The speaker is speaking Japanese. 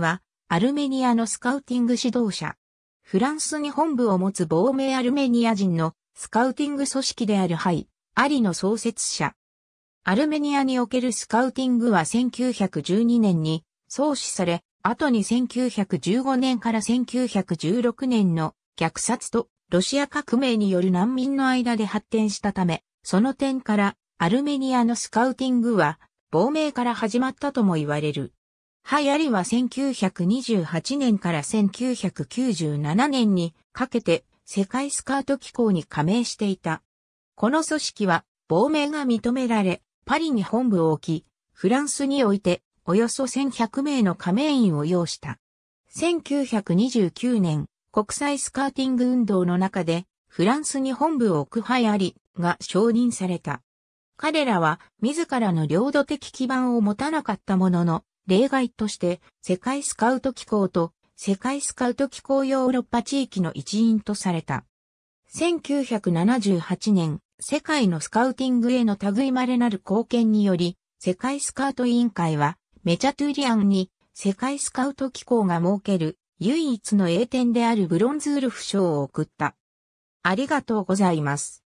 は、アルメニアのスカウティング指導者。フランスに本部を持つ亡命アルメニア人のスカウティング組織であるハイ、アリの創設者。アルメニアにおけるスカウティングは1912年に創始され、後に1915年から1916年の虐殺とロシア革命による難民の間で発展したため、その点からアルメニアのスカウティングは亡命から始まったとも言われる。ハヤリは1928年から1997年にかけて世界スカート機構に加盟していた。この組織は亡命が認められ、パリに本部を置き、フランスにおいておよそ1100名の加盟員を要した。1929年、国際スカーティング運動の中で、フランスに本部を置くハヤリが承認された。彼らは自らの領土的基盤を持たなかったものの、例外として、世界スカウト機構と、世界スカウト機構ヨーロッパ地域の一員とされた。1978年、世界のスカウティングへの類まれなる貢献により、世界スカウト委員会は、メチャトゥリアンに、世界スカウト機構が設ける、唯一の栄典であるブロンズウルフ賞を贈った。ありがとうございます。